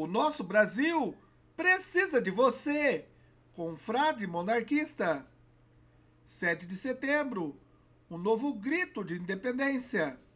O nosso Brasil precisa de você, confrade monarquista. 7 de setembro, um novo grito de independência.